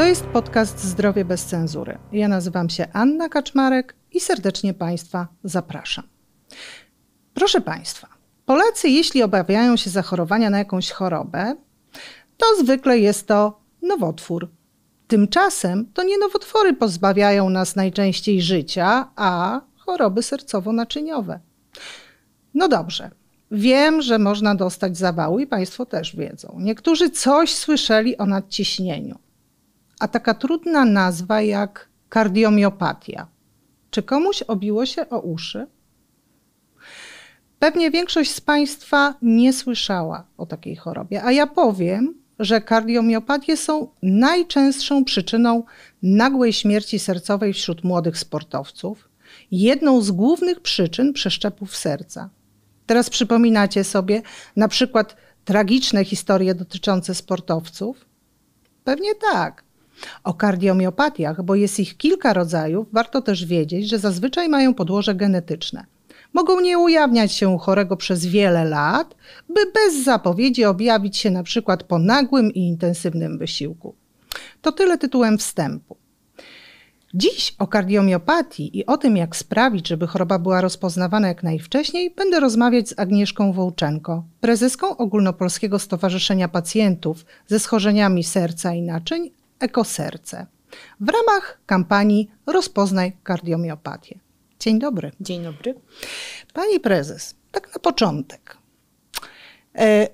To jest podcast Zdrowie bez cenzury. Ja nazywam się Anna Kaczmarek i serdecznie Państwa zapraszam. Proszę Państwa, Polacy, jeśli obawiają się zachorowania na jakąś chorobę, to zwykle jest to nowotwór. Tymczasem to nie nowotwory pozbawiają nas najczęściej życia, a choroby sercowo-naczyniowe. No dobrze, Wiem, że można dostać zawału i Państwo też wiedzą. Niektórzy coś słyszeli o nadciśnieniu a taka trudna nazwa jak kardiomiopatia. Czy komuś obiło się o uszy? Pewnie większość z Państwa nie słyszała o takiej chorobie, a ja powiem, że kardiomiopatie są najczęstszą przyczyną nagłej śmierci sercowej wśród młodych sportowców, jedną z głównych przyczyn przeszczepów serca. Teraz przypominacie sobie na przykład tragiczne historie dotyczące sportowców? Pewnie tak. O kardiomiopatiach, bo jest ich kilka rodzajów, warto też wiedzieć, że zazwyczaj mają podłoże genetyczne. Mogą nie ujawniać się u chorego przez wiele lat, by bez zapowiedzi objawić się na przykład po nagłym i intensywnym wysiłku. To tyle tytułem wstępu. Dziś o kardiomiopatii i o tym, jak sprawić, żeby choroba była rozpoznawana jak najwcześniej, będę rozmawiać z Agnieszką Wołczenko, prezeską Ogólnopolskiego Stowarzyszenia Pacjentów ze schorzeniami serca i naczyń Ekoserce w ramach kampanii Rozpoznaj kardiomiopatię. Dzień dobry. Dzień dobry. Pani prezes, tak na początek. E,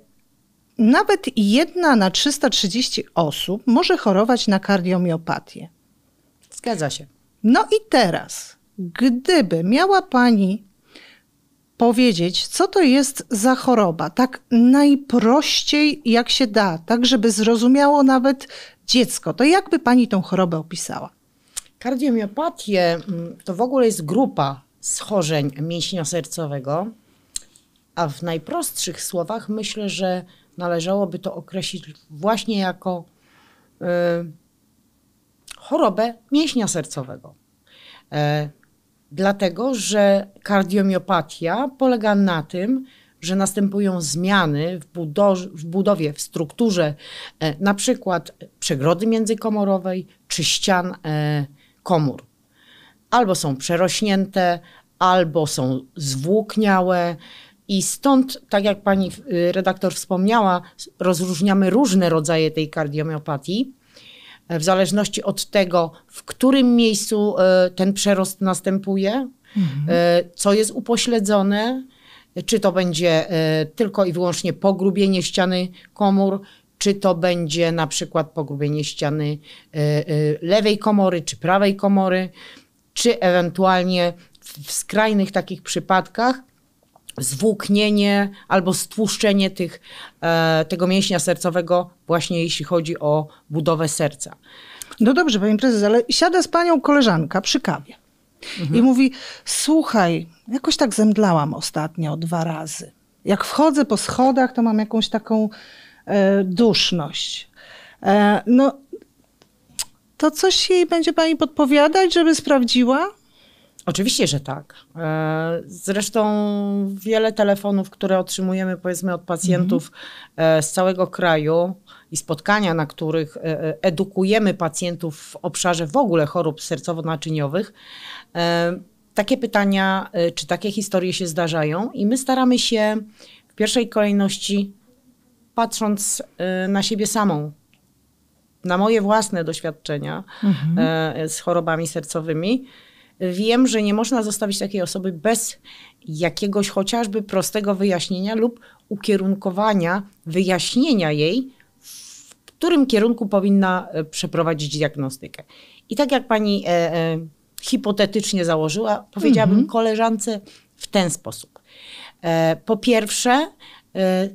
nawet jedna na 330 osób może chorować na kardiomiopatię. Zgadza się. No i teraz, gdyby miała Pani powiedzieć, co to jest za choroba, tak najprościej jak się da, tak żeby zrozumiało nawet dziecko, to jakby pani tą chorobę opisała? Kardiomiopatię mm, to w ogóle jest grupa schorzeń mięśnia sercowego, a w najprostszych słowach myślę, że należałoby to określić właśnie jako y, chorobę mięśnia sercowego. Y, e, dlatego, że kardiomiopatia polega na tym, że następują zmiany w, w budowie, w strukturze e, na przykład przegrody międzykomorowej czy ścian e, komór. Albo są przerośnięte, albo są zwłókniałe. I stąd, tak jak pani y, redaktor wspomniała, rozróżniamy różne rodzaje tej kardiomiopatii e, w zależności od tego, w którym miejscu e, ten przerost następuje, mhm. E, co jest upośledzone, czy to będzie e, tylko i wyłącznie pogrubienie ściany komór, czy to będzie na przykład pogrubienie ściany e, e, lewej komory czy prawej komory, czy ewentualnie w skrajnych takich przypadkach zwłóknienie albo stłuszczenie tych, tego mięśnia sercowego, właśnie jeśli chodzi o budowę serca. No dobrze, panie prezes, ale siada z panią koleżanka przy kawie. Mhm. I mówi: Słuchaj, jakoś tak zemdlałam ostatnio dwa razy. Jak wchodzę po schodach, to mam jakąś taką e, duszność. E, no, to coś jej będzie pani podpowiadać, żeby sprawdziła? Oczywiście, że tak. E, zresztą wiele telefonów, które otrzymujemy powiedzmy od pacjentów mhm. z całego kraju i spotkania, na których e, edukujemy pacjentów w obszarze w ogóle chorób sercowo-naczyniowych, takie pytania czy takie historie się zdarzają i my staramy się w pierwszej kolejności patrząc na siebie samą, na moje własne doświadczenia mhm. z chorobami sercowymi, wiem, że nie można zostawić takiej osoby bez jakiegoś chociażby prostego wyjaśnienia lub ukierunkowania, wyjaśnienia jej, w którym kierunku powinna e, przeprowadzić diagnostykę. I tak jak pani e, e, hipotetycznie założyła, powiedziałabym mhm. koleżance w ten sposób. E, po pierwsze, e,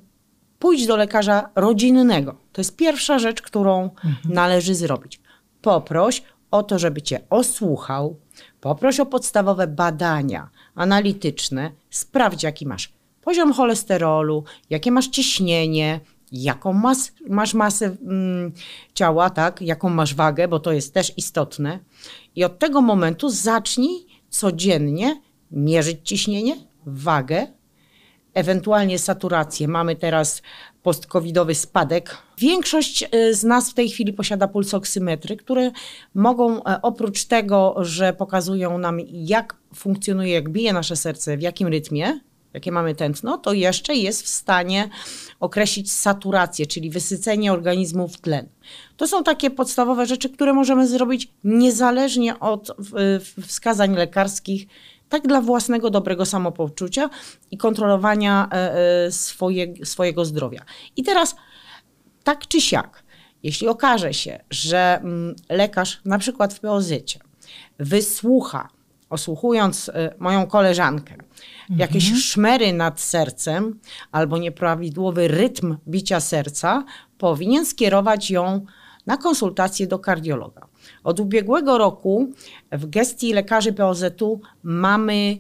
pójdź do lekarza rodzinnego. To jest pierwsza rzecz, którą mhm. należy zrobić. Poproś o to, żeby cię osłuchał, Poproś o podstawowe badania analityczne, sprawdź jaki masz poziom cholesterolu, jakie masz ciśnienie, jaką mas, masz masę mm, ciała, tak, jaką masz wagę, bo to jest też istotne. I od tego momentu zacznij codziennie mierzyć ciśnienie, wagę, ewentualnie saturację. Mamy teraz postcovidowy spadek. Większość e, z nas w tej chwili posiada pulsoksymetry, które mogą e, oprócz tego, że pokazują nam jak funkcjonuje, jak bije nasze serce, w jakim rytmie, jakie mamy tętno, to jeszcze jest w stanie określić saturację, czyli wysycenie organizmu w tlen. To są takie podstawowe rzeczy, które możemy zrobić niezależnie od wskazań lekarskich, tak dla własnego dobrego samopoczucia i kontrolowania e, e, swoje, swojego zdrowia. I teraz tak czy siak, jeśli okaże się, że mm, lekarz na przykład w POZycie wysłucha, osłuchując e, moją koleżankę, jakieś mhm. szmery nad sercem albo nieprawidłowy rytm bicia serca, powinien skierować ją na konsultację do kardiologa. Od ubiegłego roku w gestii lekarzy POZ-u mamy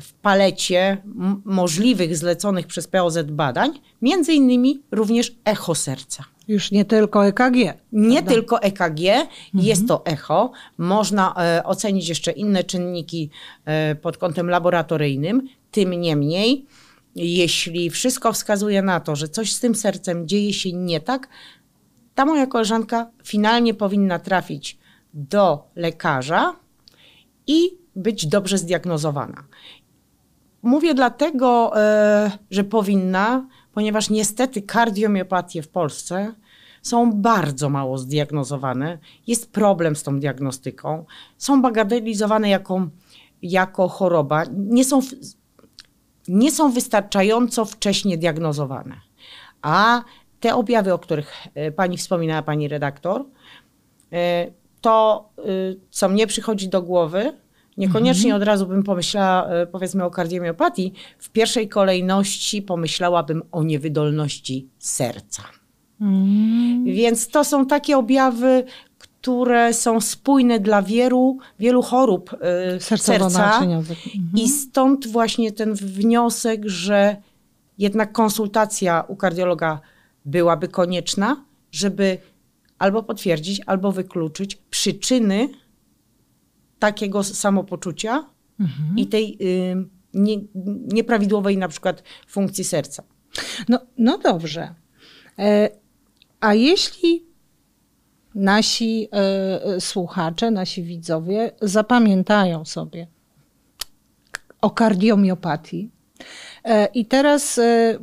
w palecie możliwych zleconych przez POZ badań, między innymi również echo serca. Już nie tylko EKG. Nie prawda? tylko EKG, mhm. jest to echo. Można e, ocenić jeszcze inne czynniki e, pod kątem laboratoryjnym. Tym niemniej, jeśli wszystko wskazuje na to, że coś z tym sercem dzieje się nie tak, ta moja koleżanka finalnie powinna trafić do lekarza i być dobrze zdiagnozowana. Mówię dlatego, e, że powinna, ponieważ niestety kardiomiopatie w Polsce są bardzo mało zdiagnozowane. Jest problem z tą diagnostyką. Są bagatelizowane jako, jako choroba. Nie są, nie są wystarczająco wcześnie diagnozowane. A te objawy, o których e, pani wspominała, pani redaktor, e, to e, co mnie przychodzi do głowy, niekoniecznie mhm. od razu bym pomyślała, powiedzmy, o kardiomiopatii, w pierwszej kolejności pomyślałabym o niewydolności serca. Mhm. Więc to są takie objawy, które są spójne dla wielu, wielu chorób serca. Mhm. I stąd właśnie ten wniosek, że jednak konsultacja u kardiologa byłaby konieczna, żeby albo potwierdzić, albo wykluczyć przyczyny takiego samopoczucia mhm. i tej y, nie, nieprawidłowej na przykład funkcji serca. No, no dobrze. E, a jeśli nasi e, e słuchacze, nasi widzowie zapamiętają sobie o kardiomiopatii, e, i teraz e,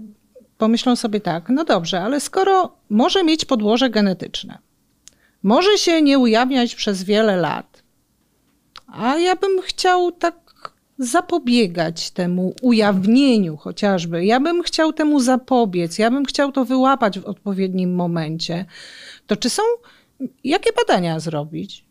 pomyślą sobie tak, no dobrze, ale skoro może mieć podłoże genetyczne, może się nie ujawniać przez wiele lat, a ja bym chciał tak zapobiegać temu ujawnieniu chociażby. Ja bym chciał temu zapobiec, ja bym chciał to wyłapać w odpowiednim momencie. To czy są, jakie badania zrobić?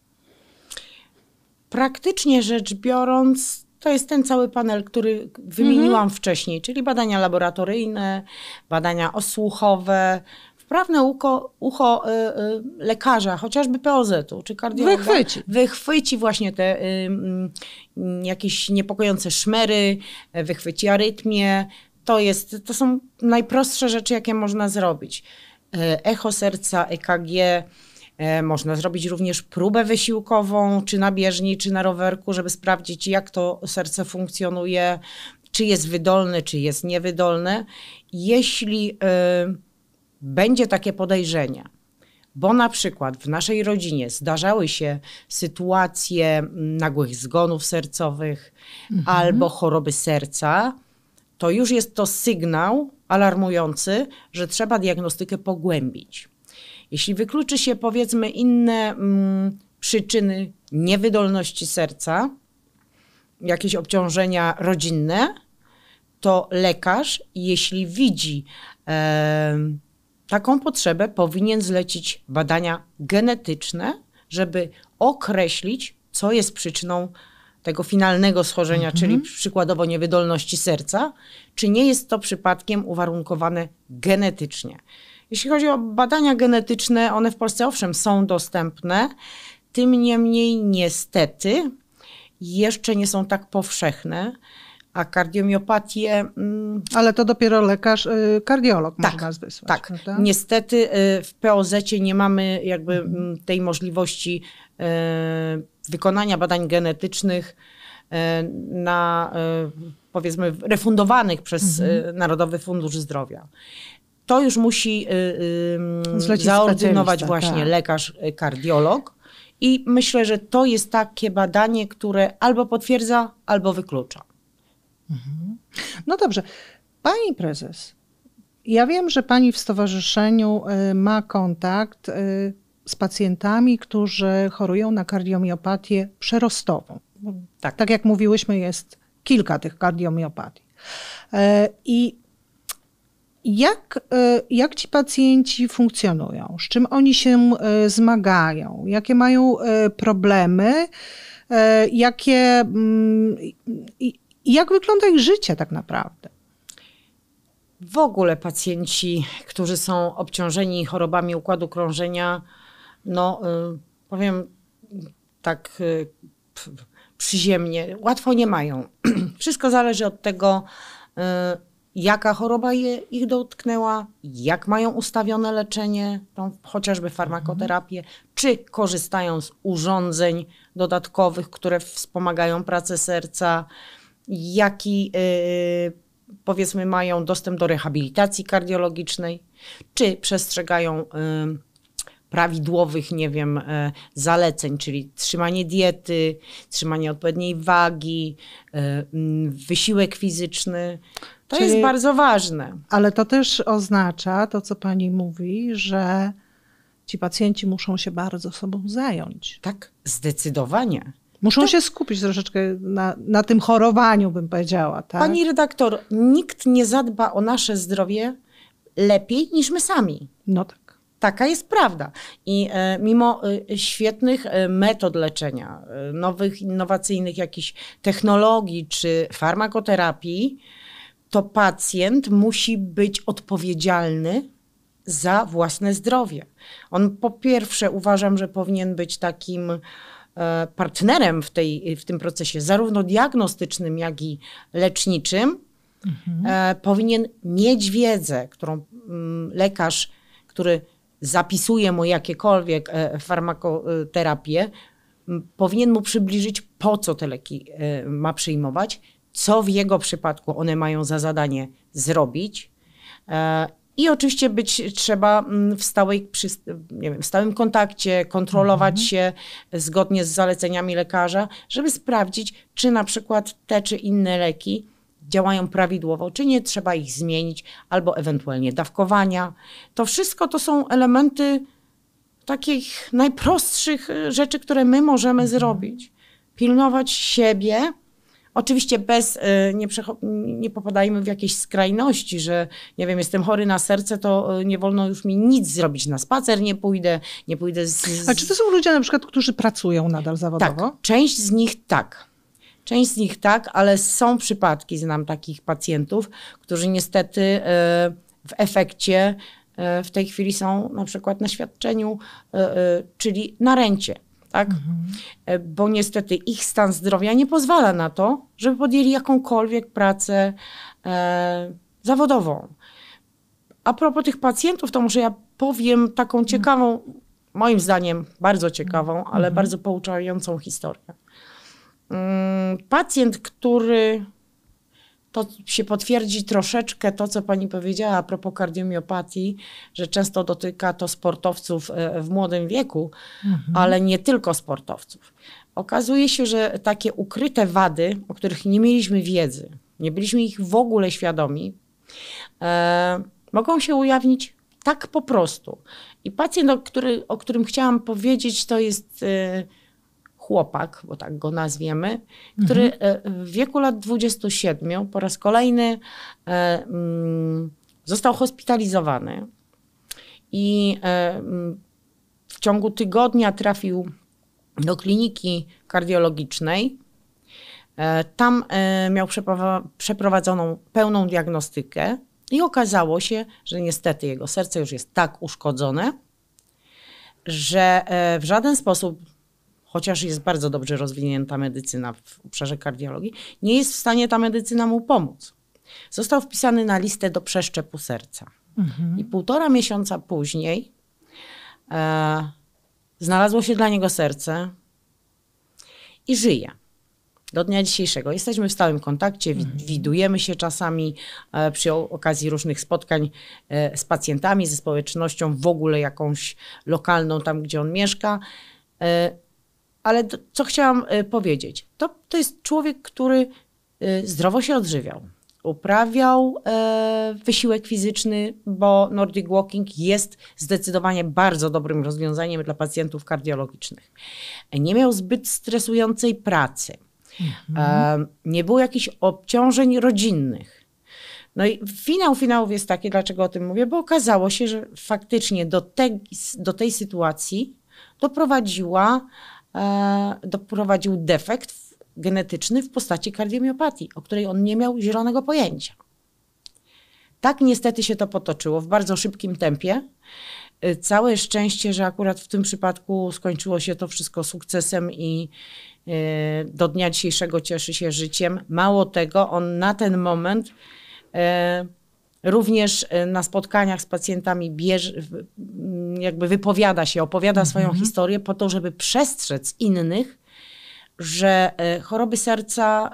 Praktycznie rzecz biorąc, to jest ten cały panel, który wymieniłam mhm. wcześniej, czyli badania laboratoryjne, badania osłuchowe, wprawne ucho, ucho y, y, lekarza, chociażby POZ-u czy kardiologa, tak? wychwyci, wychwyci właśnie te y, mm, jakieś niepokojące szmery, wychwyci arytmie. To, jest, to są najprostsze rzeczy, jakie można zrobić. Y, echo serca, EKG, E, można zrobić również próbę wysiłkową, czy na bieżni, czy na rowerku, żeby sprawdzić, jak to serce funkcjonuje, czy jest wydolne, czy jest niewydolne. Jeśli y, będzie takie podejrzenie, bo na przykład w naszej rodzinie zdarzały się sytuacje mm, nagłych zgonów sercowych mhm. albo choroby serca, to już jest to sygnał alarmujący, że trzeba diagnostykę pogłębić. Jeśli wykluczy się powiedzmy inne mm, przyczyny niewydolności serca, jakieś obciążenia rodzinne, to lekarz, jeśli widzi e, taką potrzebę, powinien zlecić badania genetyczne, żeby określić, co jest przyczyną tego finalnego schorzenia, mhm. czyli przykładowo niewydolności serca, czy nie jest to przypadkiem uwarunkowane genetycznie. Jeśli chodzi o badania genetyczne, one w Polsce owszem są dostępne, tym niemniej niestety jeszcze nie są tak powszechne. A kardiomiopatię. Mm, Ale to dopiero lekarz, y, kardiolog tak, może nas wysłać. Tak. Prawda? Niestety y, w poz nie mamy jakby mm. tej możliwości y, wykonania badań genetycznych y, na y, powiedzmy refundowanych przez mm. Narodowy Fundusz Zdrowia to już musi y, y, zaordynować właśnie tak. lekarz y, kardiolog. I myślę, że to jest takie badanie, które albo potwierdza, albo wyklucza. Mhm. No dobrze. Pani prezes, ja wiem, że pani w stowarzyszeniu ma kontakt z pacjentami, którzy chorują na kardiomiopatię przerostową. Tak, tak jak mówiłyśmy, jest kilka tych kardiomiopati. E, I jak, e, jak ci pacjenci funkcjonują? Z czym oni się e, zmagają? Jakie mają e, problemy? Jakie, mm, jak wygląda ich życie tak naprawdę? W ogóle pacjenci, którzy są obciążeni chorobami układu krążenia, no powiem tak przyziemnie, łatwo nie mają. Wszystko zależy od tego, jaka choroba je, ich dotknęła, jak mają ustawione leczenie, tą chociażby farmakoterapię, czy korzystają z urządzeń dodatkowych, które wspomagają pracę serca, jaki yy, powiedzmy mają dostęp do rehabilitacji kardiologicznej, czy przestrzegają y, prawidłowych, nie wiem, y, zaleceń, czyli trzymanie diety, trzymanie odpowiedniej wagi, y, mm, wysiłek fizyczny. To Czyli, jest bardzo ważne. Ale to też oznacza to, co pani mówi, że ci pacjenci muszą się bardzo sobą zająć. Tak, zdecydowanie. Muszą to... się skupić troszeczkę na, na tym chorowaniu, bym powiedziała. Tak? Pani redaktor, nikt nie zadba o nasze zdrowie lepiej niż my sami. No tak. Taka jest prawda. I e, mimo e, świetnych e, metod leczenia, e, nowych, innowacyjnych jakichś technologii czy farmakoterapii, to pacjent musi być odpowiedzialny za własne zdrowie. On po pierwsze uważam, że powinien być takim e, partnerem w, tej, w tym procesie, zarówno diagnostycznym, jak i leczniczym. Mhm. E, powinien mieć wiedzę, którą mm, lekarz, który zapisuje mu jakiekolwiek e, farmakoterapię, powinien mu przybliżyć, po co te leki ma przyjmować, co w jego przypadku one mają za zadanie zrobić. E, I oczywiście być trzeba mm, w, stałej, przy, nie wiem, w stałym kontakcie, kontrolować mhm. się zgodnie z zaleceniami lekarza, żeby sprawdzić, czy na przykład te czy inne leki działają prawidłowo, czy nie trzeba ich zmienić, albo ewentualnie dawkowania. To wszystko to są elementy takich najprostszych e, rzeczy, które my możemy mhm. zrobić. Pilnować siebie, Oczywiście bez, y, nie, nie popadajmy w jakieś skrajności, że nie wiem, jestem chory na serce, to y, nie wolno już mi nic zrobić na spacer, nie pójdę, nie pójdę z... z... A czy to są ludzie na przykład, którzy pracują nadal zawodowo? Tak, część z nich tak. Część z nich tak, ale są przypadki, znam takich pacjentów, którzy niestety y, w efekcie w tej chwili są na przykład na świadczeniu, czyli na rencie tak? Mhm. Bo niestety ich stan zdrowia nie pozwala na to, żeby podjęli jakąkolwiek pracę e, zawodową. A propos tych pacjentów, to może ja powiem taką ciekawą, moim zdaniem bardzo ciekawą, ale mhm. bardzo pouczającą historię. Mm, pacjent, który to się potwierdzi troszeczkę to, co pani powiedziała a propos kardiomiopatii, że często dotyka to sportowców e, w młodym wieku, mhm. ale nie tylko sportowców. Okazuje się, że takie ukryte wady, o których nie mieliśmy wiedzy, nie byliśmy ich w ogóle świadomi, e, mogą się ujawnić tak po prostu. I pacjent, o, który, o którym chciałam powiedzieć, to jest. E, chłopak, bo tak go nazwiemy, mhm. który mhm. w wieku lat 27 po raz kolejny e, mm, został hospitalizowany i e, mm, w ciągu tygodnia trafił do kliniki kardiologicznej. Tam miał przeprowadzoną pełną diagnostykę i okazało się, że niestety jego serce już jest tak uszkodzone, że w żaden sposób chociaż jest bardzo dobrze rozwinięta medycyna w obszarze kardiologii, nie jest w stanie ta medycyna mu pomóc. Został wpisany na listę do przeszczepu serca. Mhm. I półtora miesiąca później e, znalazło się dla niego serce i żyje. Do dnia dzisiejszego. Jesteśmy w stałym kontakcie, mhm. widujemy się czasami e, przy okazji różnych spotkań e, z pacjentami, ze społecznością w ogóle jakąś lokalną, tam gdzie on mieszka. E, ale to, co chciałam y, powiedzieć, to, to jest człowiek, który y, zdrowo się odżywiał, uprawiał e, wysiłek fizyczny, bo Nordic Walking jest zdecydowanie bardzo dobrym rozwiązaniem dla pacjentów kardiologicznych. Nie miał zbyt stresującej pracy. Mhm. E, nie było jakichś obciążeń rodzinnych. No i finał finałów jest taki, dlaczego o tym mówię, bo okazało się, że faktycznie do, te, do tej sytuacji doprowadziła E, doprowadził defekt genetyczny w postaci kardiomiopatii, o której on nie miał zielonego pojęcia. Tak niestety się to potoczyło w bardzo szybkim tempie. E, całe szczęście, że akurat w tym przypadku skończyło się to wszystko sukcesem i e, do dnia dzisiejszego cieszy się życiem. Mało tego, on na ten moment Również y, na spotkaniach z pacjentami mm, jakby wypowiada się, opowiada mhm. swoją historię po to, żeby przestrzec innych, że y, choroby serca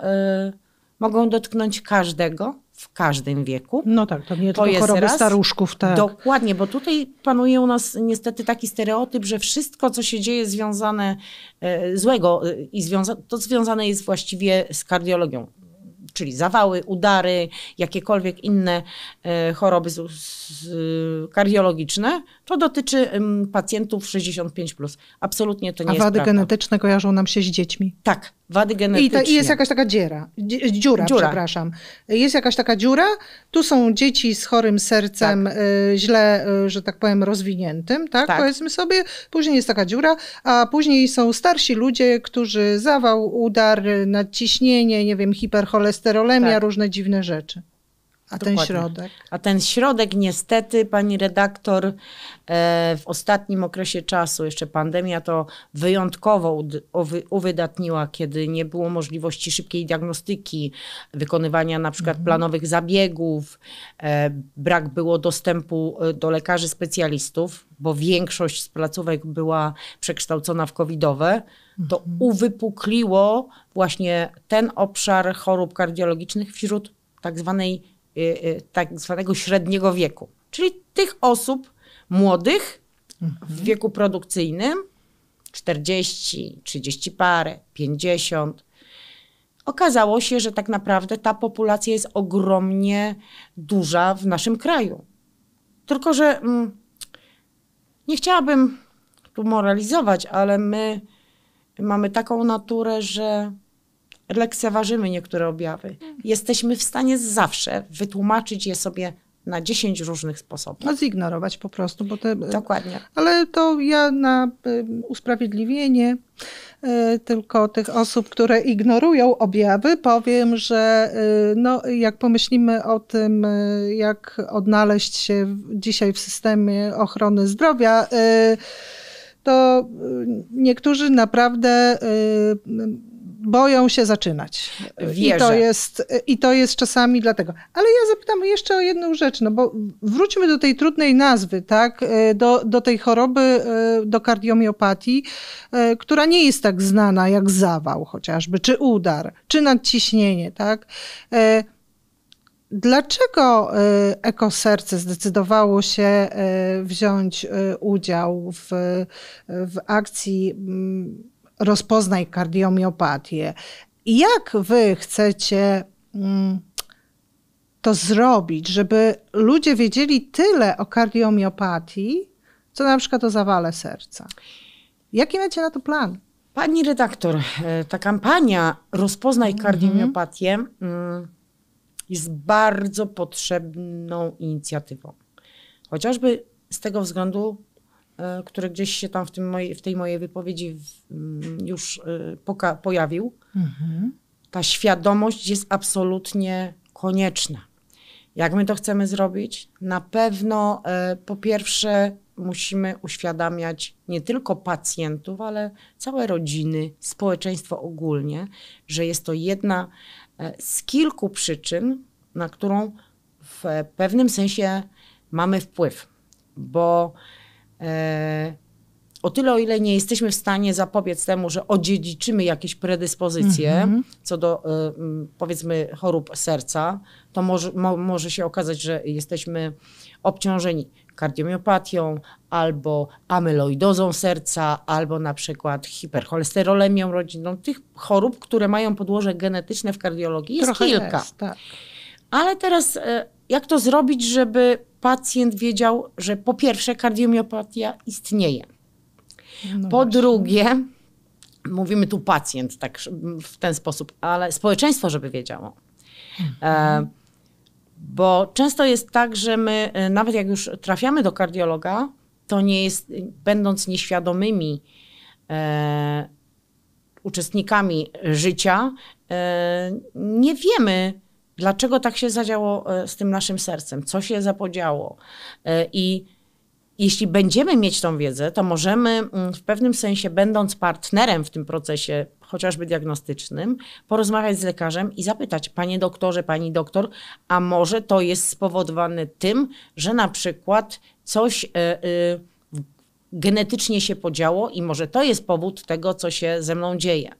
y, mogą dotknąć każdego w każdym wieku. No tak, to nie to tylko choroby raz, staruszków. Tak. Dokładnie, bo tutaj panuje u nas niestety taki stereotyp, że wszystko, co się dzieje związane złego, i związa to związane jest właściwie z kardiologią czyli zawały, udary, jakiekolwiek inne e, choroby kardiologiczne, to dotyczy pacjentów 65+. Plus. Absolutnie to nie A jest wady prawda. genetyczne kojarzą nam się z dziećmi. Tak, wady genetyczne. I, ta, I, jest jakaś taka dziera, dziura, dziura, przepraszam. Jest jakaś taka dziura, tu są dzieci z chorym sercem, tak. Y, źle, y, że tak powiem, rozwiniętym, tak? tak? Powiedzmy sobie, później jest taka dziura, a później są starsi ludzie, którzy zawał, udar, nadciśnienie, nie wiem, hipercholesterolemia, tak. różne dziwne rzeczy. A Dokładnie. ten środek? A ten środek niestety, pani redaktor, e, w ostatnim okresie czasu, jeszcze pandemia to wyjątkowo uwydatniła, kiedy nie było możliwości szybkiej diagnostyki, wykonywania na przykład mhm. planowych zabiegów, e, brak było dostępu e, do lekarzy specjalistów, bo większość z placówek była przekształcona w covidowe, to mhm. uwypukliło właśnie ten obszar chorób kardiologicznych wśród tak zwanej Y, y, tak zwanego średniego wieku, czyli tych osób młodych w mhm. wieku produkcyjnym, 40, 30 parę, 50. Okazało się, że tak naprawdę ta populacja jest ogromnie duża w naszym kraju. Tylko, że mm, nie chciałabym tu moralizować, ale my mamy taką naturę, że lekceważymy niektóre objawy. Jesteśmy w stanie zawsze wytłumaczyć je sobie na 10 różnych sposobów. No zignorować po prostu, bo te... E, Dokładnie. Ale to ja na e, usprawiedliwienie e, tylko tych osób, które ignorują objawy, powiem, że no, jak pomyślimy o tym, jak odnaleźć się dzisiaj w systemie ochrony zdrowia, to niektórzy naprawdę boją się zaczynać. I to, jest, I to jest czasami dlatego. Ale ja zapytam jeszcze o jedną rzecz, no bo wróćmy do tej trudnej nazwy, tak? E, do, do tej choroby, e, do kardiomiopatii, e, która nie jest tak znana jak zawał chociażby, czy udar, czy nadciśnienie, tak? Dlaczego Ekoserce zdecydowało się wziąć udział w, w akcji mm, rozpoznaj kardiomiopatię. Jak wy chcecie mm, to zrobić, żeby ludzie wiedzieli tyle o kardiomiopatii, co na przykład o zawale serca? Jaki macie na to plan? Pani redaktor, e, ta kampania Rozpoznaj mhm. kardiomiopatię mm, jest bardzo potrzebną inicjatywą. Chociażby z tego względu, E, który gdzieś się tam w, tym mojej, w tej mojej wypowiedzi w, mm, już e, poka- pojawił. Mhm. Ta świadomość jest absolutnie konieczna. Jak my to chcemy zrobić? Na pewno e, po pierwsze musimy uświadamiać nie tylko pacjentów, ale całe rodziny, społeczeństwo ogólnie, że jest to jedna z kilku przyczyn, na którą w pewnym sensie mamy wpływ, bo E, o tyle, o ile nie jesteśmy w stanie zapobiec temu, że odziedziczymy jakieś predyspozycje mm -hmm. co do e, powiedzmy chorób serca, to może, mo, może się okazać, że jesteśmy obciążeni kardiomiopatią albo amyloidozą serca, albo na przykład hipercholesterolemią rodzinną. Tych chorób, które mają podłoże genetyczne w kardiologii jest Trochę kilka. Jest, tak. Ale teraz e, jak to zrobić, żeby pacjent wiedział, że po pierwsze kardiomiopatia istnieje. No po właśnie. drugie, mówimy tu pacjent tak w ten sposób, ale społeczeństwo, żeby wiedziało. E, mhm. E, bo często jest tak, że my, e, nawet jak już trafiamy do kardiologa, to nie jest, będąc nieświadomymi e, uczestnikami życia, e, nie wiemy, Dlaczego tak się zadziało e, z tym naszym sercem? Co się zapodziało? E, I jeśli będziemy mieć tą wiedzę, to możemy mm, w pewnym sensie, będąc partnerem w tym procesie, chociażby diagnostycznym, porozmawiać z lekarzem i zapytać, panie doktorze, pani doktor, a może to jest spowodowane tym, że na przykład coś. E, genetycznie się podziało i może to jest powód tego, co się ze mną dzieje.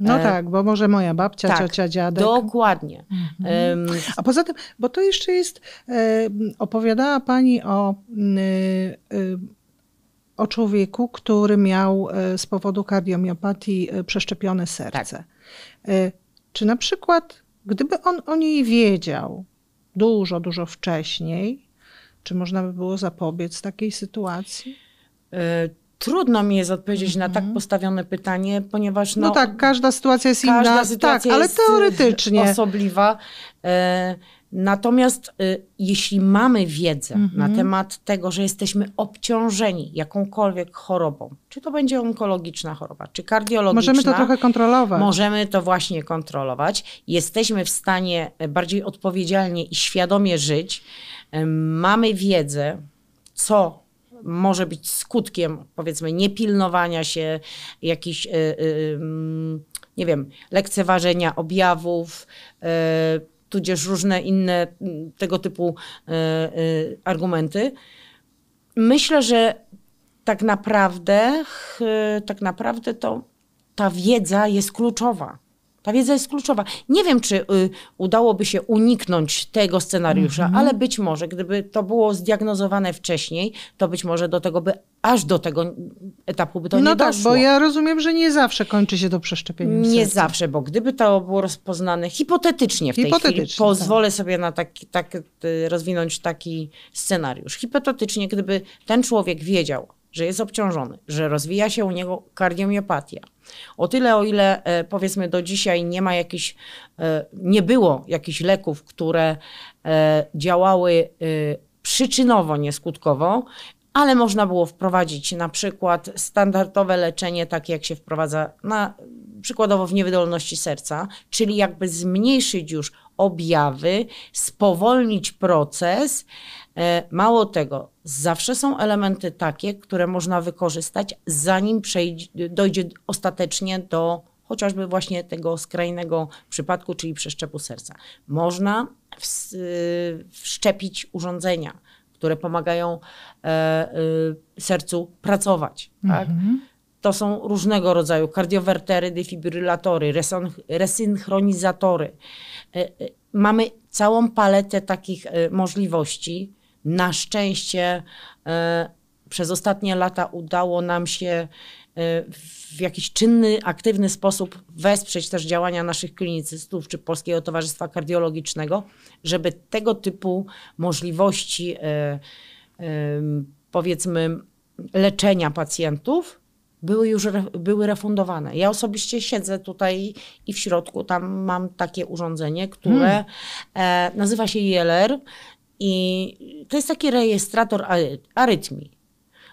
No e... tak, bo może moja babcia, tak, ciocia, dziadek. Dokładnie. Mhm. Um... A poza tym, bo to jeszcze jest, e, opowiadała pani o mm, e, e, o człowieku, który miał z powodu kardiomiopatii przeszczepione serce. Tak. Czy na przykład, gdyby on o niej wiedział dużo, dużo wcześniej, czy można by było zapobiec takiej sytuacji? Trudno mi jest odpowiedzieć mm -hmm. na tak mhm. postawione pytanie, ponieważ. No, no tak, każda sytuacja jest każda inna, tak, sytuacja tak, jest ale teoretycznie. Osobliwa. E, natomiast e, jeśli mamy wiedzę mm -hmm. na mhm. temat tego, że jesteśmy obciążeni jakąkolwiek chorobą, czy to będzie onkologiczna choroba, czy kardiologiczna. Możemy to trochę kontrolować. Możemy to właśnie kontrolować. Jesteśmy w stanie e, bardziej odpowiedzialnie i świadomie żyć. mamy wiedzę, co może być skutkiem, powiedzmy, niepilnowania się jakichś, y, y, nie wiem, lekceważenia objawów, y, tudzież różne inne mm, tego typu argumenty. Myślę, że tak naprawdę, tak naprawdę to ta wiedza jest kluczowa. Ta wiedza jest kluczowa. Nie wiem, czy y, udałoby się uniknąć tego scenariusza, mm -hmm. ale być może, gdyby to było zdiagnozowane wcześniej, to być może do tego by aż do tego etapu by to no nie tak, doszło. No tak, bo ja rozumiem, że nie zawsze kończy się to przeszczepienie. Nie serca. zawsze, bo gdyby to było rozpoznane hipotetycznie w tej chwili, tak. pozwolę tak. sobie na taki, tak, tak y, rozwinąć taki scenariusz. Hipotetycznie, gdyby ten człowiek wiedział, że jest obciążony, że rozwija się u niego kardiomiopatia. O tyle, o ile e, powiedzmy do dzisiaj nie ma jakiś, e, nie było jakichś leków, które e, działały przyczynowo, nieskutkowo, ale można było wprowadzić na przykład standardowe leczenie, takie jak się wprowadza na, przykładowo w niewydolności serca, czyli jakby zmniejszyć już objawy, spowolnić proces. Mało tego, Zawsze są elementy takie, które można wykorzystać, zanim przejdzie, dojdzie ostatecznie do chociażby właśnie tego skrajnego przypadku, czyli przeszczepu serca. Można y, wszczepić urządzenia, które pomagają e, e, sercu pracować. Tak? Mhm. To są różnego rodzaju kardiowertery, defibrylatory, resynchronizatory. E, e, mamy całą paletę takich e, możliwości, na szczęście e, przez ostatnie lata udało nam się e, w jakiś czynny, aktywny sposób wesprzeć też działania naszych klinicystów czy Polskiego Towarzystwa Kardiologicznego, żeby tego typu możliwości, e, powiedzmy, leczenia pacjentów były już były refundowane. Ja osobiście siedzę tutaj i w środku tam mam takie urządzenie, które hmm. nazywa się Jeler. I to jest taki rejestrator arytmii.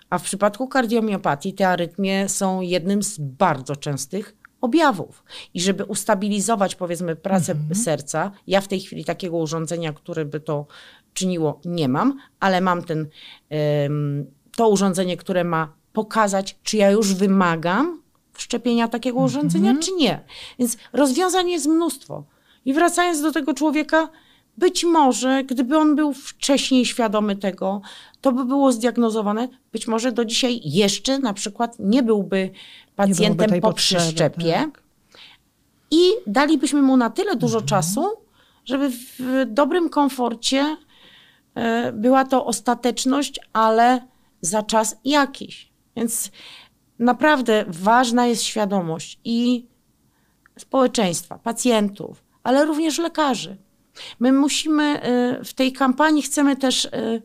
A w przypadku kardiomiopatii te arytmie są jednym z bardzo częstych objawów. I żeby ustabilizować, powiedzmy, pracę mhm. serca, ja w tej chwili takiego urządzenia, które by to czyniło, nie mam, ale mam ten, to urządzenie, które ma pokazać, czy ja już wymagam wszczepienia takiego urządzenia, mhm. czy nie. Więc rozwiązań jest mnóstwo. I wracając do tego człowieka, być może, gdyby on był wcześniej świadomy tego, to by było zdiagnozowane. Być może do dzisiaj jeszcze na przykład nie byłby pacjentem nie po potrzeby, przyszczepie. Tak. I dalibyśmy mu na tyle dużo mhm. czasu, żeby w dobrym komforcie e, była to ostateczność, ale za czas jakiś. Więc naprawdę ważna jest świadomość i społeczeństwa, pacjentów, ale również lekarzy. My musimy y, w tej kampanii, chcemy też, y,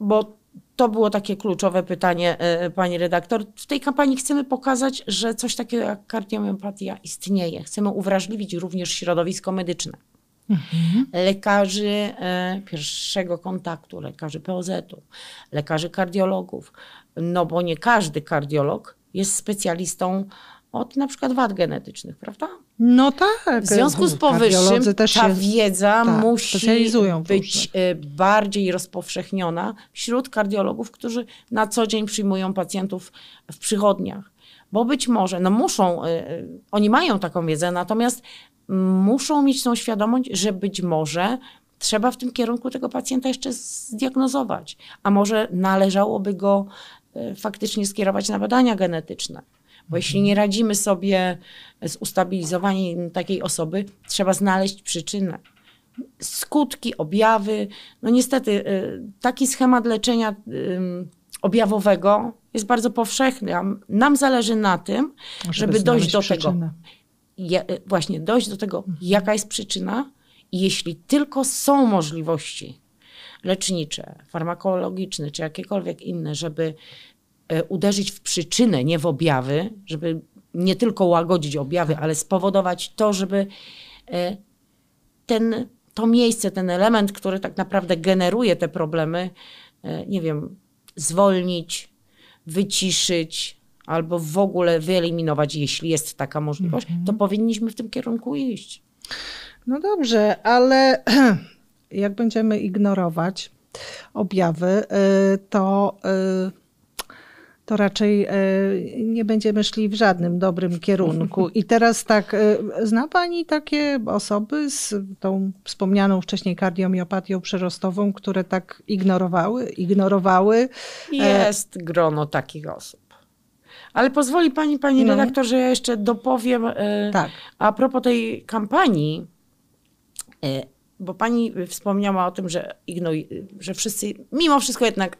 bo to było takie kluczowe pytanie, y, pani redaktor. W tej kampanii chcemy pokazać, że coś takiego jak kardiomyopatia istnieje. Chcemy uwrażliwić również środowisko medyczne. Mhm. Lekarzy pierwszego kontaktu, lekarzy POZ-u, lekarzy kardiologów, no bo nie każdy kardiolog jest specjalistą od na przykład wad genetycznych, prawda? No tak. W związku z powyższym ta wiedza tak, musi być e, bardziej rozpowszechniona wśród kardiologów, którzy na co dzień przyjmują pacjentów w przychodniach. Bo być może, no muszą, e, e, oni mają taką wiedzę, natomiast muszą mieć tą świadomość, że być może trzeba w tym kierunku tego pacjenta jeszcze zdiagnozować, a może należałoby go faktycznie skierować na badania genetyczne. Bo jeśli nie radzimy sobie z ustabilizowaniem takiej osoby, trzeba znaleźć przyczynę. Skutki, objawy. No niestety, y, taki schemat leczenia y, objawowego jest bardzo powszechny. Nam zależy na tym, żeby, żeby dojść do przyczynę. tego. Y, właśnie, dojść do tego, mhm. jaka jest przyczyna, i jeśli tylko są możliwości lecznicze, farmakologiczne czy jakiekolwiek inne, żeby E, uderzyć w przyczynę, nie w objawy, żeby nie tylko łagodzić objawy, tak. ale spowodować to, żeby e, ten, to miejsce, ten element, który tak naprawdę generuje te problemy, e, nie wiem, zwolnić, wyciszyć albo w ogóle wyeliminować, jeśli jest taka możliwość, to mhm. powinniśmy w tym kierunku iść. No dobrze, ale jak będziemy ignorować objawy, to to raczej e, nie będziemy szli w żadnym dobrym kierunku. I teraz tak, e, zna Pani takie osoby z tą wspomnianą wcześniej kardiomiopatią przerostową, które tak ignorowały, ignorowały? E, Jest grono takich osób. Ale pozwoli Pani, Pani no. redaktor, że ja jeszcze dopowiem tak. a propos tej kampanii, bo Pani wspomniała o tym, że, ignoruj, że wszyscy, mimo wszystko jednak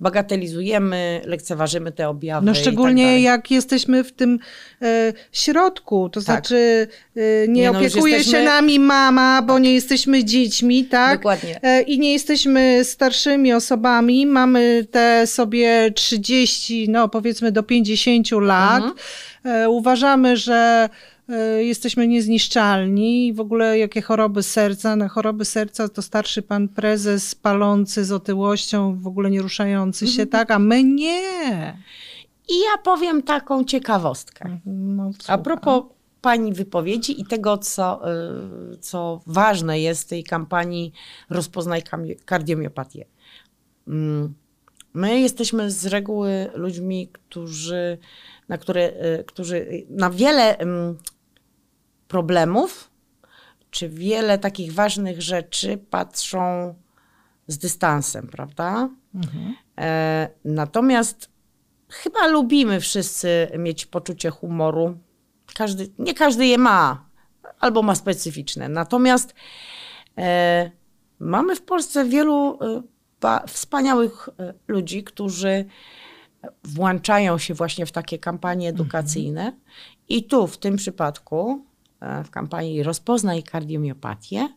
bagatelizujemy, lekceważymy te objawy. No tak szczególnie tak jak jesteśmy w tym y, środku, to tak. znaczy y, nie, nie, no, opiekuje no jesteśmy... się nami mama, bo tak. nie jesteśmy dziećmi, tak? Dokładnie. Y, I nie jesteśmy starszymi osobami, mamy te sobie 30, no powiedzmy do 50 lat. Mhm. Uważamy, że E, jesteśmy niezniszczalni. W ogóle jakie choroby serca? Na choroby serca to starszy pan prezes palący z otyłością, w ogóle nie ruszający się, mhm. tak? A my nie. I ja powiem taką ciekawostkę. Mhm, no, A propos Pani wypowiedzi i tego, co, y, co ważne jest w tej kampanii Rozpoznaj kardiomiopatię. Mm, my jesteśmy z reguły ludźmi, którzy na, które, y, którzy na wiele mm, problemów, czy wiele takich ważnych rzeczy patrzą z dystansem, prawda? Mhm. E, natomiast chyba lubimy wszyscy mieć poczucie humoru. Każdy, nie każdy je ma, albo ma specyficzne. Natomiast e, mamy w Polsce wielu e, wspaniałych e, ludzi, którzy włączają się właśnie w takie kampanie mhm. edukacyjne. Mhm. I tu, w tym przypadku, E, w kampanii Rozpoznaj kardiomiopatię,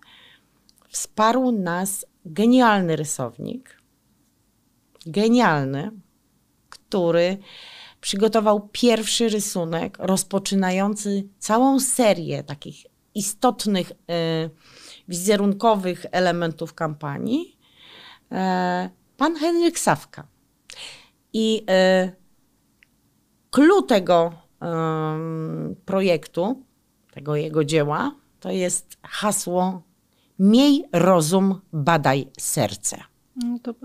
wsparł nas genialny rysownik. Genialny, który przygotował pierwszy rysunek rozpoczynający całą serię takich istotnych y, wizerunkowych elementów kampanii. Y, pan Henryk Sawka. I y, klucz tego projektu tego jego dzieła, to jest hasło Miej rozum, badaj serce. No to e,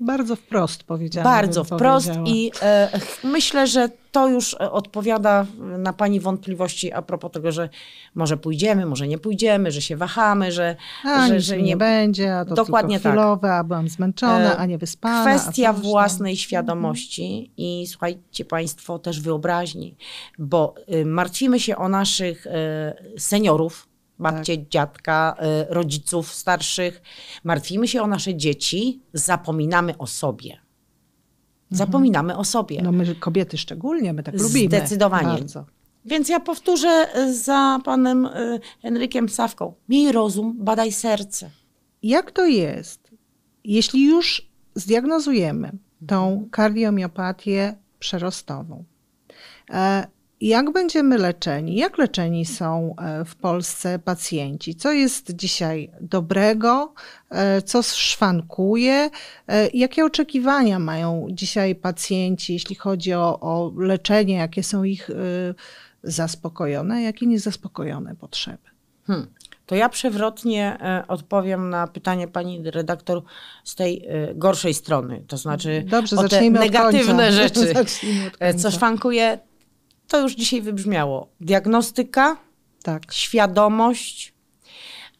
bardzo wprost powiedziałam. Bardzo wprost i e, myślę, że to już e, odpowiada na Pani wątpliwości a propos tego, że może pójdziemy, może nie pójdziemy, że się wahamy, że, a, że, że nie, nie będzie, a to dokładnie tylko tak. chwilowe, tak. a byłam zmęczona, e, a nie wyspana. Kwestia własnej mhm. świadomości i słuchajcie Państwo też wyobraźni, bo y, martwimy się o naszych seniorów, babcie, tak. dziadka, y, rodziców starszych. Martwimy się o nasze dzieci, zapominamy o sobie. Mhm. Zapominamy mhm. o sobie. No my kobiety szczególnie, my tak lubimy. Zdecydowanie. Bardzo. Więc ja powtórzę y, za panem y, Henrykiem Sawką. Miej rozum, badaj serce. Jak to jest, jeśli już zdiagnozujemy tą kardiomiopatię przerostową? E, jak będziemy leczeni? Jak leczeni są e, w Polsce pacjenci? Co jest dzisiaj dobrego? E, co szwankuje? E, jakie oczekiwania mają dzisiaj pacjenci, jeśli chodzi o, o leczenie? Jakie są ich zaspokojone, jakie niezaspokojone potrzeby? Hmm. To ja przewrotnie odpowiem na pytanie pani redaktor z tej gorszej strony, to znaczy Dobrze, o te negatywne rzeczy, co szwankuje to już dzisiaj wybrzmiało. Diagnostyka, tak. świadomość,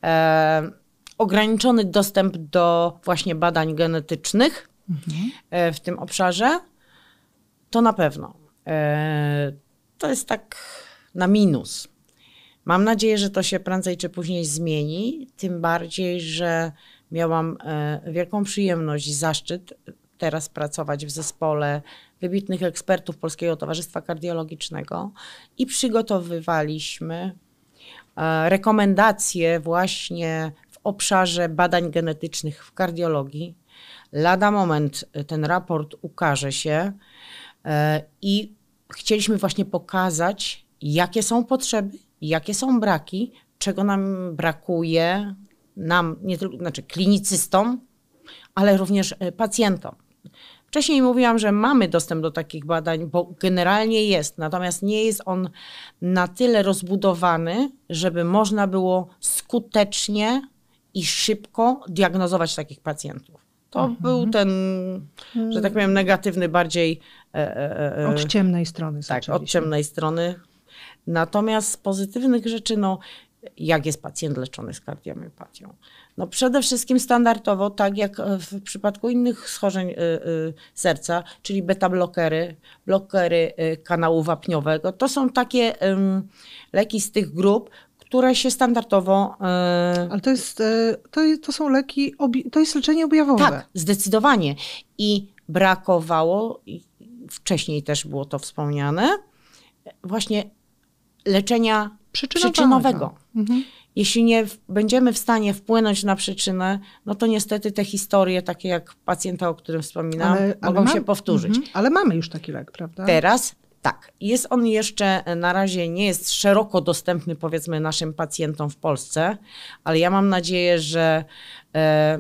e, ograniczony dostęp do właśnie badań genetycznych mhm. e, w tym obszarze, to na pewno. E, to jest tak na minus. Mam nadzieję, że to się prędzej czy później zmieni, tym bardziej, że miałam e, wielką przyjemność i zaszczyt teraz pracować w zespole wybitnych ekspertów Polskiego Towarzystwa Kardiologicznego i przygotowywaliśmy e, rekomendacje właśnie w obszarze badań genetycznych w kardiologii. Lada moment e, ten raport ukaże się e, i chcieliśmy właśnie pokazać, jakie są potrzeby, jakie są braki, czego nam brakuje, nam, nie tylko, znaczy klinicystom, ale również pacjentom. Wcześniej mówiłam, że mamy dostęp do takich badań, bo generalnie jest, natomiast nie jest on na tyle rozbudowany, żeby można było skutecznie i szybko diagnozować takich pacjentów. To mhm. był ten, że tak powiem, negatywny bardziej. E, e, e, e od ciemnej strony. Tak, od ciemnej strony. Natomiast z pozytywnych rzeczy, no, jak jest pacjent leczony z kardiomyopatią? No przede wszystkim standardowo, tak jak e, w przypadku innych schorzeń e, e, serca, czyli beta-blokery, blokery kanału wapniowego. To są takie leki z tych grup, które się standardowo. Ale to jest, to, to są leki, to jest leczenie objawowe. Tak, zdecydowanie. I brakowało, i wcześniej też było to wspomniane, właśnie leczenia przyczynowego. przyczynowego. Mhm. Jeśli nie będziemy w stanie wpłynąć na przyczynę, no to niestety te historie, takie jak pacjenta, o którym wspominałam, ale, ale mogą mam, się powtórzyć. Mhm. Ale mamy już taki lek, prawda? Teraz tak, jest on jeszcze e, na razie nie jest szeroko dostępny powiedzmy naszym pacjentom w Polsce, ale ja mam nadzieję, że e,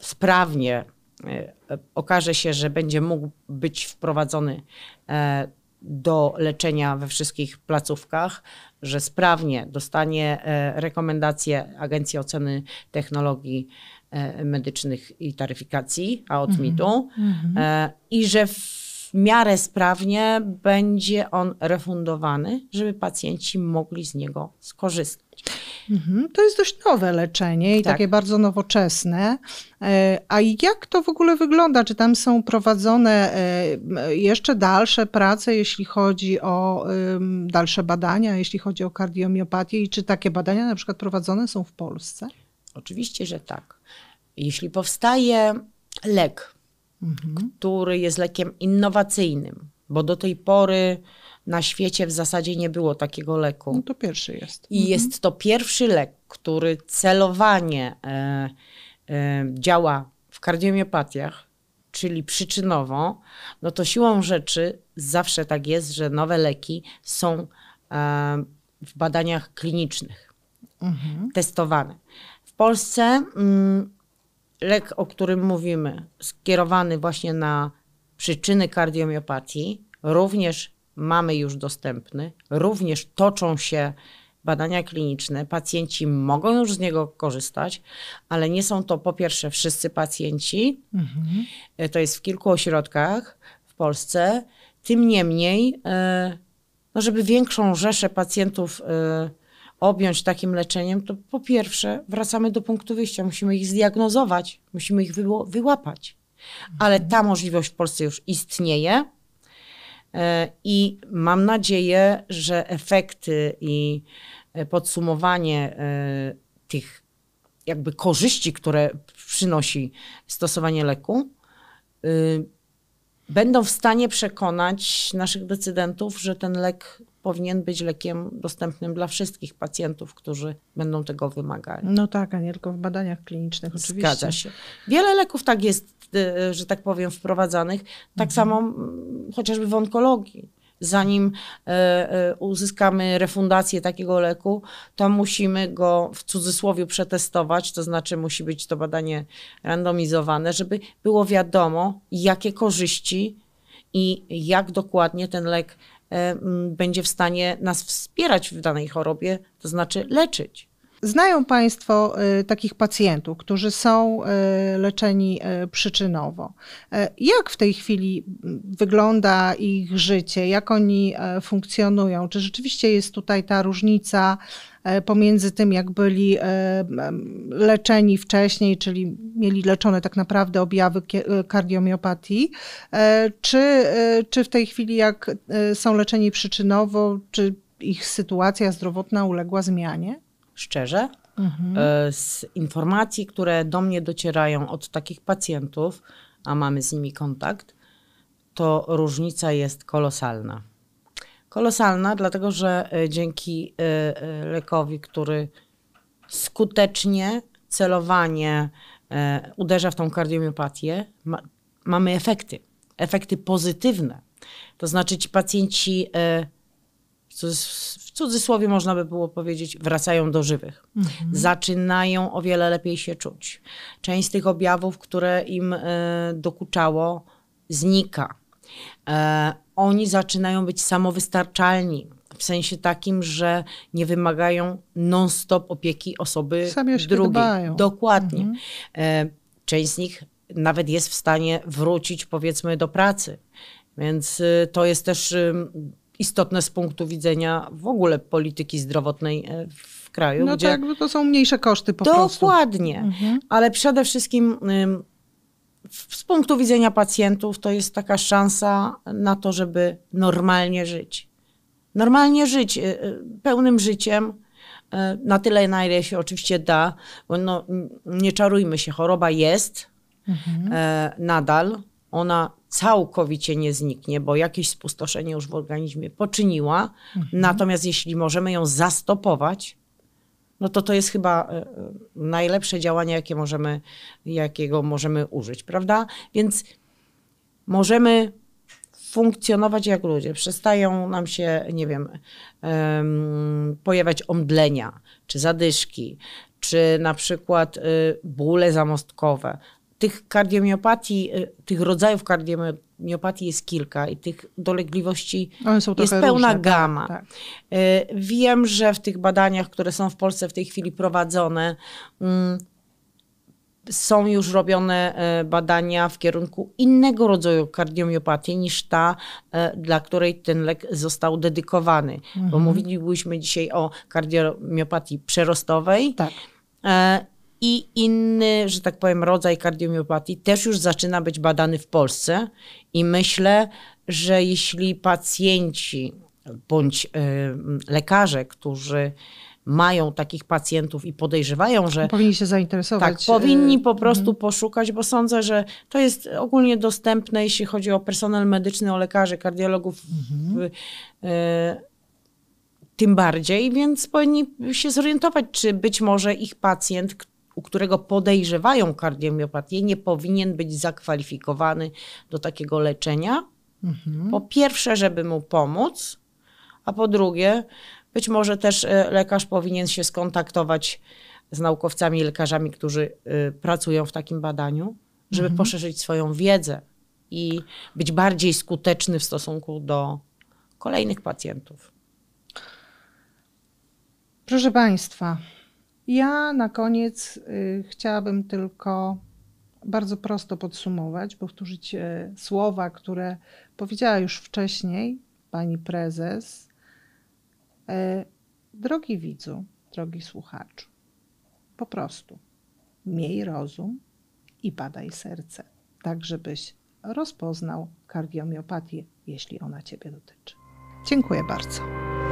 sprawnie e, e okaże się, że będzie mógł być wprowadzony e, do leczenia we wszystkich placówkach, że sprawnie dostanie e, rekomendacje Agencji Oceny Technologii e, Medycznych i Taryfikacji, AOTMIT-u, mhm. mm -hmm. E, i że w w miarę sprawnie będzie on refundowany, żeby pacjenci mogli z niego skorzystać. Mhm, to jest dość nowe leczenie i tak. takie bardzo nowoczesne. E, a jak to w ogóle wygląda? Czy tam są prowadzone e, jeszcze dalsze prace, jeśli chodzi o dalsze badania, jeśli chodzi o kardiomiopatię i czy takie badania na przykład prowadzone są w Polsce? Oczywiście, że tak. Jeśli powstaje lek, mhm. który jest lekiem innowacyjnym, bo do tej pory na świecie w zasadzie nie było takiego leku. No to pierwszy jest. I mhm. jest to pierwszy lek, który celowanie e, e, działa w kardiomiopatiach, czyli przyczynowo, no to siłą rzeczy zawsze tak jest, że nowe leki są e, w badaniach klinicznych mhm. testowane. W Polsce mm, lek, o którym mówimy, skierowany właśnie na przyczyny kardiomiopatii, również mamy już dostępny, również toczą się badania kliniczne, pacjenci mogą już z niego korzystać, ale nie są to po pierwsze wszyscy pacjenci, mhm. to jest w kilku ośrodkach w Polsce. Tym niemniej, e, no żeby większą rzeszę pacjentów e, objąć takim leczeniem, to po pierwsze wracamy do punktu wyjścia. Musimy ich zdiagnozować, musimy ich wyłapać. Ale ta możliwość w Polsce już istnieje e, i mam nadzieję, że efekty i e, podsumowanie e, tych jakby korzyści, które przynosi stosowanie leku, będą w stanie przekonać naszych decydentów, że ten lek powinien być lekiem dostępnym dla wszystkich pacjentów, którzy będą tego wymagali. No tak, a nie tylko w badaniach klinicznych, oczywiście. Zgadza się. Wiele leków tak jest, y, że tak powiem, wprowadzanych, tak mhm. samo mm, chociażby w onkologii zanim y, y, uzyskamy refundację takiego leku, to musimy go w cudzysłowie przetestować, to znaczy musi być to badanie randomizowane, żeby było wiadomo, jakie korzyści i jak dokładnie ten lek E, będzie w stanie nas wspierać w danej chorobie, to znaczy leczyć. Znają Państwo e, takich pacjentów, którzy są e, leczeni przyczynowo. Jak w tej chwili wygląda ich życie? Jak oni funkcjonują? Czy rzeczywiście jest tutaj ta różnica? E, pomiędzy tym, jak byli e, leczeni wcześniej, czyli mieli leczone tak naprawdę objawy e, kardiomiopatii, czy, czy w tej chwili, jak są leczeni przyczynowo, czy ich sytuacja zdrowotna uległa zmianie? Szczerze? Mhm. Z informacji, które do mnie docierają od takich pacjentów, a mamy z nimi kontakt, to różnica jest kolosalna. Kolosalna, dlatego że e, dzięki e, e, lekowi, który skutecznie celowanie uderza w tą kardiomiopatię, ma, mamy efekty. Efekty pozytywne. To znaczy ci pacjenci w cudzysłowie można by było powiedzieć, wracają do żywych. Mhm. Zaczynają o wiele lepiej się czuć. Część z tych objawów, które im dokuczało, znika e, oni zaczynają być samowystarczalni. W sensie takim, że nie wymagają non-stop opieki osoby Sami drugiej. Dokładnie. Mhm. E, część z nich nawet jest w stanie wrócić, powiedzmy, do pracy. Więc y, to jest też istotne z punktu widzenia w ogóle polityki zdrowotnej e, w kraju. No gdzie... tak, to są mniejsze koszty po Dokładnie. prostu. Dokładnie. Mhm. Ale przede wszystkim z punktu widzenia pacjentów to jest taka szansa na to, żeby normalnie żyć. Normalnie żyć, y, y, pełnym życiem, y, na tyle, na ile się oczywiście da. No, nie czarujmy się, choroba jest mhm. E, nadal. Ona całkowicie nie zniknie, bo jakieś spustoszenie już w organizmie poczyniła. Mhm. Natomiast jeśli możemy ją zastopować, no to to jest chyba e, e, najlepsze działanie, jakie możemy, jakiego możemy użyć, prawda? Więc możemy funkcjonować jak ludzie. Przestają nam się, nie wiem, pojawiać omdlenia, czy zadyszki, czy na przykład y, bóle zamostkowe tych kardiomiopatii, y, tych rodzajów kardiomiopatii jest kilka i tych dolegliwości jest pełna różne, tak, gama. Tak, tak. Wiem, że w tych badaniach, które są w Polsce w tej chwili prowadzone, mm, są już robione y, badania w kierunku innego rodzaju kardiomiopatii niż ta, dla której ten lek został dedykowany. Mhm. Bo mówilibyśmy dzisiaj o kardiomiopatii przerostowej. Tak. E, i inny, że tak powiem, rodzaj kardiomiopatii też już zaczyna być badany w Polsce i myślę, że jeśli pacjenci bądź y, lekarze, którzy mają takich pacjentów i podejrzewają, że. Powinni się zainteresować. Tak, powinni y, po prostu mhm. poszukać, bo sądzę, że to jest ogólnie dostępne, jeśli chodzi o personel medyczny, o lekarzy, kardiologów. Mhm. Y, tym bardziej, więc powinni się zorientować, czy być może ich pacjent, u którego podejrzewają kardiomiopatię, nie powinien być zakwalifikowany do takiego leczenia. Mhm. Po pierwsze, żeby mu pomóc, a po drugie, być może też e, lekarz powinien się skontaktować z naukowcami lekarzami, którzy y, pracują w takim badaniu, żeby mhm. poszerzyć swoją wiedzę i być bardziej skuteczny w stosunku do kolejnych pacjentów. Proszę Państwa, ja na koniec y, chciałabym tylko bardzo prosto podsumować, powtórzyć y, słowa, które powiedziała już wcześniej pani prezes. Y, drogi widzu, drogi słuchaczu, po prostu miej rozum i badaj serce, tak żebyś rozpoznał kardiomiopatię, jeśli ona Ciebie dotyczy. Dziękuję bardzo.